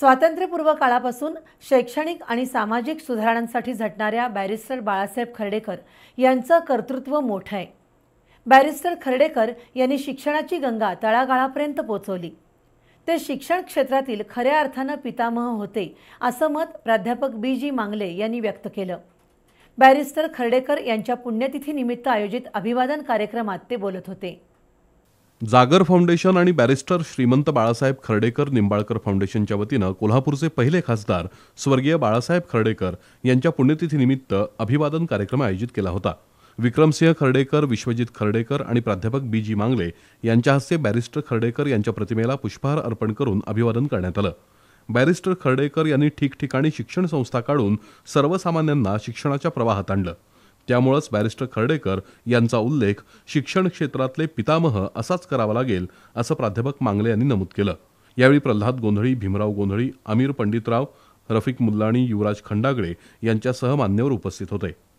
स्वातंत्र्यपूर्व काळापासून शैक्षणिक आणि सामाजिक सुधारणांसाठी झटणाऱ्या बॅरिस्टर बाळासाहेब खर्डेकर यांचं कर्तृत्व मोठं आहे बॅरिस्टर खर्डेकर यांनी शिक्षणाची गंगा तळागाळापर्यंत पोचवली ते शिक्षण क्षेत्रातील खऱ्या अर्थानं पितामह होते असं मत प्राध्यापक बी जी मांगले यांनी व्यक्त केलं बॅरिस्टर खर्डेकर यांच्या पुण्यतिथीनिमित्त आयोजित अभिवादन कार्यक्रमात ते बोलत होते जागर फाउंडेशन आणि बॅरिस्टर श्रीमंत बाळासाहेब खर्डेकर निंबाळकर फाउंडेशनच्या वतीनं कोल्हापूरचे पहिले खासदार स्वर्गीय बाळासाहेब खर्डेकर यांच्या पुण्यतिथीनिमित्त अभिवादन कार्यक्रम आयोजित केला होता विक्रमसिंह खर्डेकर विश्वजित खर्डेकर आणि प्राध्यापक बी जी मांगले यांच्या हस्ते बॅरिस्टर खर्डेकर यांच्या प्रतिमेला पुष्पहार अर्पण करून अभिवादन करण्यात आलं बॅरिस्टर खर्डेकर यांनी ठिकठिकाणी शिक्षण संस्था काढून सर्वसामान्यांना शिक्षणाच्या प्रवाहात आणलं त्यामुळंच बॅरिस्टर खर्डेकर यांचा उल्लेख शिक्षण क्षेत्रातले पितामह असाच करावा लागेल असं प्राध्यापक मांगले यांनी नमूद केलं यावेळी प्रल्हाद गोंधळी भीमराव गोंधळी अमीर पंडितराव रफिक मुल्लाणी युवराज खंडागळे यांच्यासह मान्यवर उपस्थित होते